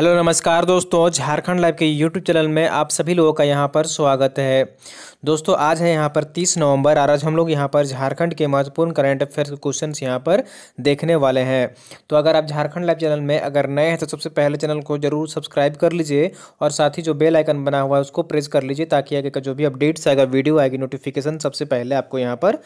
hello नमस्कार दोस्तों Jharkhand live के यूट्यूब चैनल में आप सभी लोगों का यहां पर स्वागत है दोस्तों आज है यहां पर 30 नवंबर और आज हम लोग यहां पर झारखंड के महत्वपूर्ण करंट अफेयर्स क्वेश्चंस यहां पर देखने वाले हैं तो अगर आप झारखंड लाइव चैनल में अगर नए हैं तो सबसे पहले चैनल को जरूर सब्सक्राइब कर लीजिए और साथ ही जो बेल आइकन बना हुआ है उसको प्रेस कर लीजिए ताकि आगे का जो भी अपडेट्स आएगा वीडियो आएगी नोटिफिकेशन सबसे पहले आपको यहाँ पर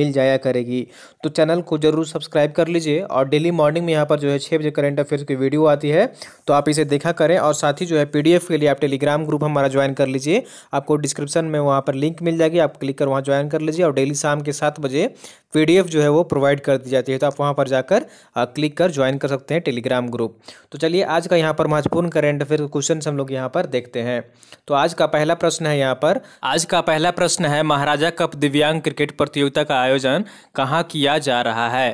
मिल जाया करेगी तो चैनल को जरूर सब्सक्राइब कर लीजिए और डेली मॉर्निंग में यहाँ पर जो है छः बजे करेंट अफेयर्स की वीडियो आती है तो आप इसे देखा करें और साथ ही जो है पीडीएफ के लिए आप टेलीग्राम ग्रुप हमारा ज्वाइन कर लीजिए आपको डिस्क्रिप्शन में वहाँ पर लिंक मिल जाएगी आप क्लिक कर वहाँ ज्वाइन कर लीजिए और डेली शाम के सात बजे पीडीएफ जो है वो प्रोवाइड कर दी जाती है तो आप वहाँ पर जाकर क्लिक कर ज्वाइन कर सकते हैं टेलीग्राम ग्रुप तो चलिए आज का यहाँ पर महत्वपूर्ण करेंट अफेयर क्वेश्चन हम लोग यहाँ पर देखते हैं तो आज का पहला प्रश्न है यहाँ पर आज का पहला प्रश्न है महाराजा कप दिव्यांग क्रिकेट प्रतियोगिता का आयोजन कहाँ किया जा रहा है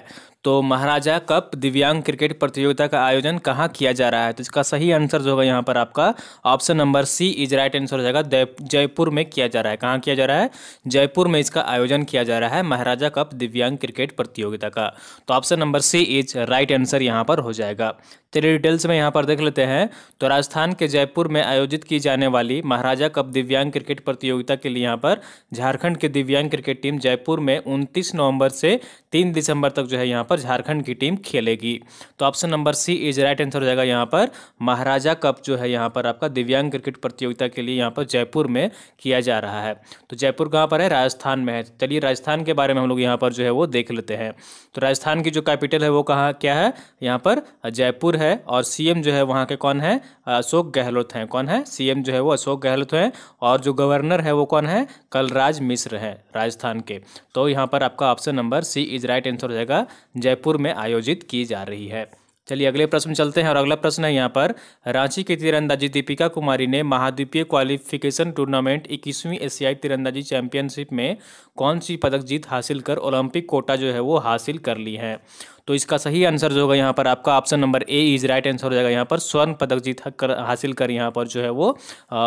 तो महाराजा कप दिव्यांग क्रिकेट प्रतियोगिता का आयोजन कहाँ किया जा रहा है तो इसका सही आंसर जो होगा यहाँ पर आपका option number C is right answer हो जाएगा जयपुर में किया जा रहा है कहाँ किया जा रहा है जयपुर में इसका आयोजन किया जा रहा है महाराजा कप दिव्यांग क्रिकेट प्रतियोगिता का तो option number C is right answer यहाँ पर हो जाएगा तेरे डिटेल्स में यहाँ पर देख लेते हैं तो राजस्थान के जयपुर में आयोजित की जाने वाली महाराजा कप दिव्यांग क्रिकेट प्रतियोगिता के लिए यहाँ पर झारखंड के दिव्यांग क्रिकेट टीम जयपुर में 29 नवंबर से 3 दिसंबर तक जो है यहाँ पर और झारखंड की टीम खेलेगी तो option number C is right answer हो जाएगा यहाँ पर महाराजा कप जो है यहाँ पर आपका दिव्यांग क्रिकेट प्रतियोगिता के लिए यहाँ पर जयपुर में किया जा रहा है तो जयपुर कहाँ पर है राजस्थान में है चलिए राजस्थान के बारे में हम लोग यहाँ पर जो है वो देख लेते हैं तो राजस्थान की जो कैपिटल है वो कहाँ क्या है यहाँ पर जयपुर है और सी जो है वहाँ के कौन है अशोक गहलोत हैं कौन है सी जो है वो अशोक गहलोत हैं और जो गवर्नर है वो कौन है कलराज मिश्र हैं राजस्थान के तो यहाँ पर आपका option number C is right answer हो जाएगा जयपुर में आयोजित की जा रही है चलिए अगले प्रश्न चलते हैं और अगला प्रश्न है यहाँ पर रांची की तीरंदाजी दीपिका कुमारी ने महाद्वीपीय क्वालिफिकेशन टूर्नामेंट इक्कीसवीं एशियाई तीरंदाजी चैंपियनशिप में कौन सी पदक जीत हासिल कर ओलंपिक कोटा जो है वो हासिल कर ली है तो इसका सही आंसर जो होगा यहाँ पर आपका option number A is right answer हो जाएगा यहाँ पर स्वर्ण पदक जीत कर हासिल कर यहाँ पर जो है वो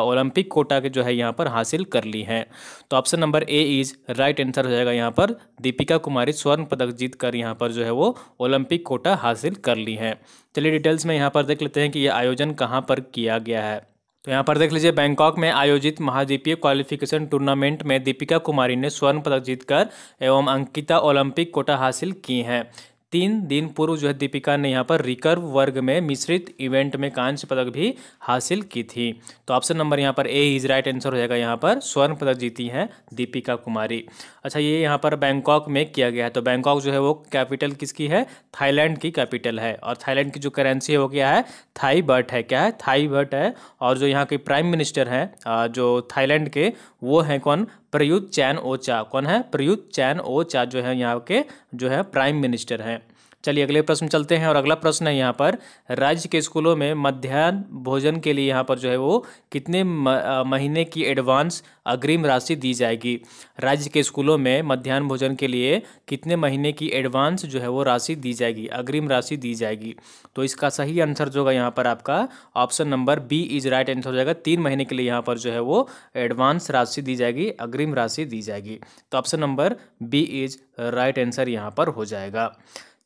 ओलंपिक कोटा के जो है यहाँ पर हासिल कर ली है तो option number A is right answer हो जाएगा यहाँ पर दीपिका कुमारी स्वर्ण पदक जीत कर यहाँ पर जो है वो ओलंपिक कोटा हासिल कर ली है चलिए डिटेल्स में यहाँ पर देख लेते हैं कि ये आयोजन कहाँ पर किया गया है तो यहाँ पर देख लीजिए बैंकॉक में आयोजित महाद्वीपीय क्वालिफिकेशन टूर्नामेंट में दीपिका कुमारी ने स्वर्ण पदक जीतकर एवं अंकिता ओलंपिक कोटा हासिल की हैं तीन दिन पूर्व जो है दीपिका ने यहाँ पर रिकर्व वर्ग में मिश्रित इवेंट में कांस्य पदक भी हासिल की थी तो ऑप्शन नंबर यहाँ पर ए इज राइट आंसर हो जाएगा यहाँ पर स्वर्ण पदक जीती हैं दीपिका कुमारी अच्छा ये यहाँ पर बैंकॉक में किया गया है तो बैंकॉक जो है वो कैपिटल किसकी है थाईलैंड की कैपिटल है और थाईलैंड की जो करेंसी है वो क्या है थाई बर्ट है क्या है थाई बर्ट है और जो यहाँ के प्राइम मिनिस्टर हैं जो थाईलैंड के वो हैं कौन प्रयुत चैन ओचा कौन है प्रयुत चैन ओचा जो है यहाँ के जो है प्राइम मिनिस्टर हैं चलिए अगले प्रश्न चलते हैं और अगला प्रश्न है यहाँ पर राज्य के स्कूलों में मध्यान्ह भोजन के लिए यहाँ पर जो है वो कितने महीने की एडवांस अग्रिम राशि दी जाएगी राज्य के स्कूलों में मध्यान्ह भोजन के लिए कितने महीने की एडवांस जो है वो राशि दी जाएगी अग्रिम राशि दी जाएगी तो इसका सही आंसर जो होगा यहाँ पर आपका option number B is right answer हो जाएगा तीन महीने के लिए यहाँ पर जो है वो एडवांस राशि दी जाएगी अग्रिम राशि दी जाएगी तो option number B is right answer यहाँ पर हो जाएगा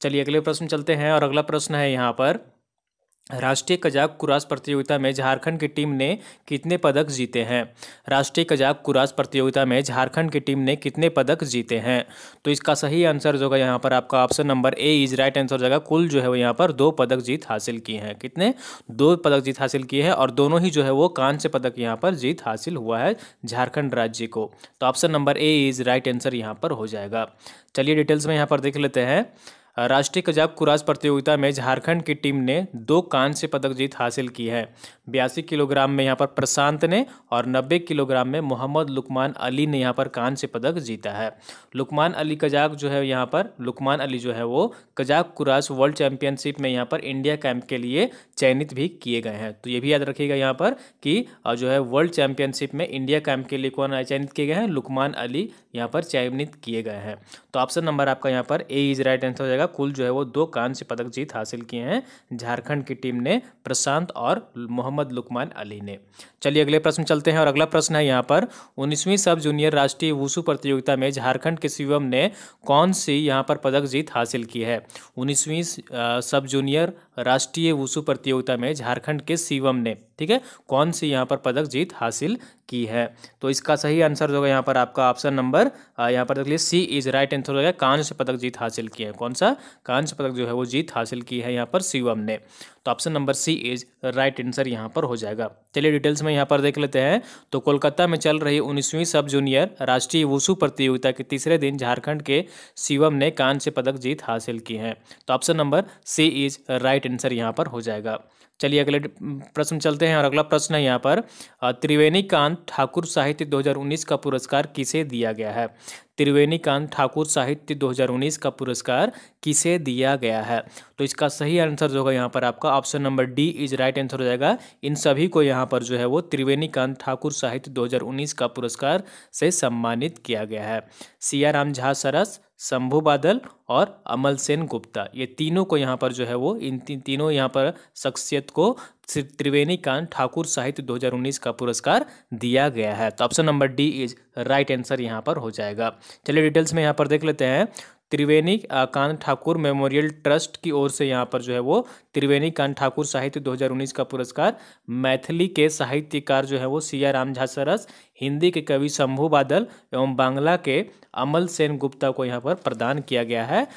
चलिए अगले प्रश्न चलते हैं और अगला प्रश्न है यहाँ पर राष्ट्रीय कजाक कुरास प्रतियोगिता में झारखंड की टीम ने कितने पदक जीते हैं राष्ट्रीय कजाक कुरास प्रतियोगिता में झारखंड की टीम ने कितने पदक जीते हैं तो इसका सही आंसर जो है यहाँ पर आपका option number A is right answer जगह कुल जो है वो यहाँ पर दो पदक जीत हासिल की हैं कितने दो पदक जीत हासिल की है और दोनों ही जो है वो कांस्य पदक यहाँ पर जीत हासिल हुआ है झारखंड राज्य को तो option number A is right answer यहाँ पर हो जाएगा चलिए डिटेल्स में यहाँ पर देख लेते हैं राष्ट्रीय कजाब कुराज प्रतियोगिता में झारखंड की टीम ने दो कांस्य पदक जीत हासिल की है बयासी किलोग्राम में यहाँ पर प्रशांत ने और नब्बे किलोग्राम में मोहम्मद लुकमान अली ने यहाँ पर कांस्य पदक जीता है लुकमान अली कजाक जो है यहाँ पर लुकमान अली जो है वो कजाक कुराज वर्ल्ड चैंपियनशिप में यहाँ पर इंडिया कैंप के लिए चयनित भी किए गए हैं तो ये भी याद रखिएगा यहाँ पर कि जो है वर्ल्ड चैंपियनशिप में इंडिया कैंप के लिए कौन चयनित किए गए हैं लुकमान अली यहाँ पर चयनित किए गए हैं तो ऑप्शन नंबर आपका यहाँ पर ए इज राइट आंसर हो जाएगा महिला कुल जो है वो दो कांस्य पदक जीत हासिल किए हैं झारखंड की टीम ने प्रशांत और मोहम्मद लुकमान अली ने चलिए अगले प्रश्न चलते हैं और अगला प्रश्न है यहाँ पर उन्नीसवीं सब जूनियर राष्ट्रीय वुसु प्रतियोगिता में झारखंड के शिवम ने कौन सी यहाँ पर पदक जीत हासिल की है उन्नीसवीं सब जूनियर राष्ट्रीय वुसु प्रतियोगिता में झारखंड के शिवम ने ठीक है कौन सी यहाँ पर पदक जीत हासिल की है तो इसका सही आंसर जो होगा यहाँ पर आपका ऑप्शन नंबर यहाँ पर देख लीजिए सी इज राइट आंसर हो गया कांस्य पदक जीत हासिल किया है कौन सा कांस्य पदक जो है वो जीत हासिल की है यहाँ पर शिवम ने तो option number C is right answer यहाँ पर हो जाएगा चलिए डिटेल्स में यहाँ पर देख लेते हैं तो कोलकाता में चल रही उन्नीसवीं सब जूनियर राष्ट्रीय वुसु प्रतियोगिता के तीसरे दिन झारखंड के शिवम ने कांस्य पदक जीत हासिल की है तो option number C is right answer यहाँ पर हो जाएगा चलिए अगले प्रश्न चलते हैं और अगला प्रश्न है यहाँ पर त्रिवेणी कांत ठाकुर साहित्य 2019 का पुरस्कार किसे दिया गया है त्रिवेणी कांत ठाकुर साहित्य 2019 का पुरस्कार किसे दिया गया है तो इसका सही आंसर जो होगा यहाँ पर आपका option number D is right answer हो जाएगा इन सभी को यहाँ पर जो है वो त्रिवेणी कांत ठाकुर साहित्य 2019 का पुरस्कार से सम्मानित किया गया है सिया राम झा सरस शंभु बादल और अमल सेन गुप्ता ये तीनों को यहाँ पर जो है वो इन ती, तीनों यहाँ पर शख्सियत को त्रिवेणी कांत ठाकुर साहित्य 2019 का पुरस्कार दिया गया है तो option number D is right answer यहाँ पर हो जाएगा चलिए डिटेल्स में यहाँ पर देख लेते हैं त्रिवेणी कांत ठाकुर मेमोरियल ट्रस्ट की ओर से यहाँ पर जो है वो त्रिवेणी कांत ठाकुर साहित्य 2019 का पुरस्कार मैथिली के साहित्यकार जो है वो सिया राम झासरस हिंदी के कवि शंभू बादल एवं बांग्ला के अमल सेन गुप्ता को यहाँ पर प्रदान किया गया है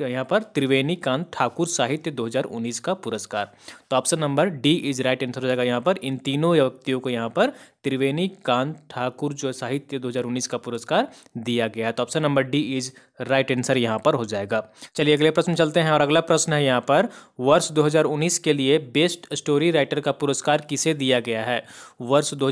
यहाँ पर त्रिवेणी कांत ठाकुर साहित्य 2019 का पुरस्कार तो option number D is right answer हो जाएगा यहाँ पर इन तीनों व्यक्तियों को यहाँ पर त्रिवेणी कांत ठाकुर जो साहित्य 2019 का पुरस्कार दिया गया है तो option number D is right answer यहाँ पर हो जाएगा चलिए अगले प्रश्न चलते हैं और अगला प्रश्न है यहाँ पर वर्ष दो के लिए बेस्ट स्टोरी राइटर का पुरस्कार किसे दिया गया है वर्ष दो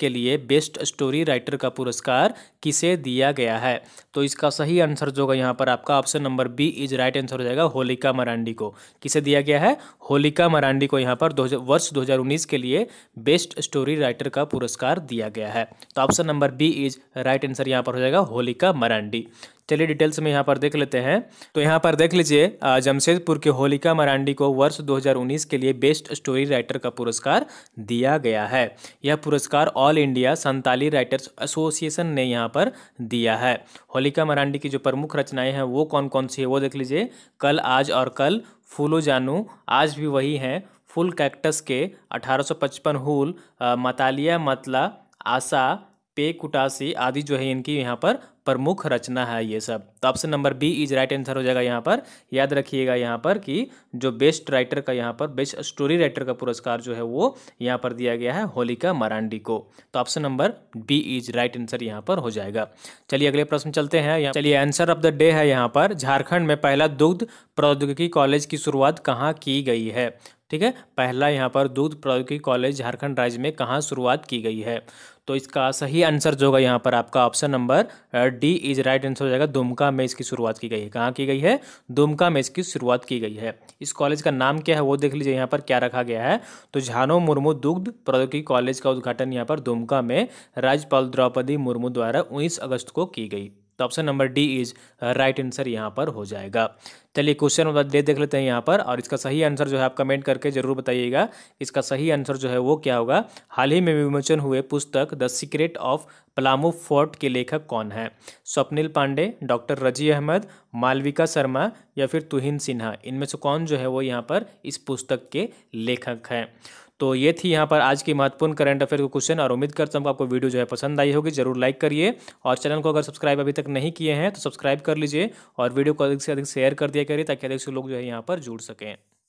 के लिए बेस्ट स्टोरी राइटर का पुरस्कार किसे दिया गया है तो इसका सही आंसर जो होगा यहाँ पर आपका option number B is right answer हो जाएगा होलिका मरांडी को किसे दिया गया है होलिका मरांडी को यहाँ पर दो वर्ष 2019 के लिए बेस्ट स्टोरी राइटर का पुरस्कार दिया गया है तो option number B is right answer यहाँ पर हो जाएगा होलिका मरांडी चलिए डिटेल्स में यहाँ पर देख लेते हैं तो यहाँ पर देख लीजिए जमशेदपुर के होलिका मरांडी को वर्ष 2019 के लिए बेस्ट स्टोरी राइटर का पुरस्कार दिया गया है यह पुरस्कार all India Santali writers association ने यहाँ पर दिया है होलिका मरांडी की जो प्रमुख रचनाएं हैं वो कौन कौन सी है वो देख लीजिए कल आज और कल फूलो जानू आज भी वही हैं फुल कैक्टस के 1855 हुल मतालिया मतला आशा पे कुटासी आदि जो है इनकी यहाँ पर प्रमुख रचना है ये सब तो option number B is right answer हो जाएगा यहाँ पर याद रखिएगा यहाँ पर कि जो बेस्ट राइटर का यहाँ पर बेस्ट स्टोरी राइटर का पुरस्कार जो है वो यहाँ पर दिया गया है होलिका मरांडी को तो option number B is right answer यहाँ पर हो जाएगा चलिए अगले प्रश्न चलते हैं चलिए आंसर ऑफ द डे है यहाँ पर झारखंड में पहला दुग्ध प्रौद्योगिकी कॉलेज की शुरुआत कहाँ की गई है ठीक है पहला यहाँ पर दूध प्रौद्योगिकी कॉलेज झारखंड राज्य में कहाँ शुरुआत की गई है तो इसका सही आंसर जो होगा यहाँ पर आपका option number D is right answer हो जाएगा दुमका में इसकी शुरुआत की गई है कहाँ की गई है दुमका में इसकी शुरुआत की गई है इस कॉलेज का नाम क्या है वो देख लीजिए यहाँ पर क्या रखा गया है तो झानो मुर्मू दुग्ध प्रौद्योगिकी कॉलेज का उद्घाटन यहाँ पर दुमका में राज्यपाल द्रौपदी मुर्मू द्वारा उन्नीस अगस्त को की गई तो option number D is right answer यहाँ पर हो जाएगा चलिए क्वेश्चन नंबर दे देख लेते हैं यहाँ पर और इसका सही आंसर जो है आप कमेंट करके जरूर बताइएगा इसका सही आंसर जो है वो क्या होगा हाल ही में विमोचन हुए पुस्तक the secret of Palamu fort के लेखक कौन है स्वप्निल पांडे डॉक्टर रजी अहमद मालविका शर्मा या फिर तुहिन सिन्हा इनमें से कौन जो है वो यहाँ पर इस पुस्तक के लेखक हैं तो ये थी यहाँ पर आज की महत्वपूर्ण करंट अफेयर के क्वेश्चन और उम्मीद करता हूँ आपको वीडियो जो है पसंद आई होगी जरूर लाइक करिए और चैनल को अगर सब्सक्राइब अभी तक नहीं किए हैं तो सब्सक्राइब कर लीजिए और वीडियो को अधिक से अधिक शेयर कर दिया करिए ताकि अधिक से लोग जो है यहाँ पर जुड़ सकें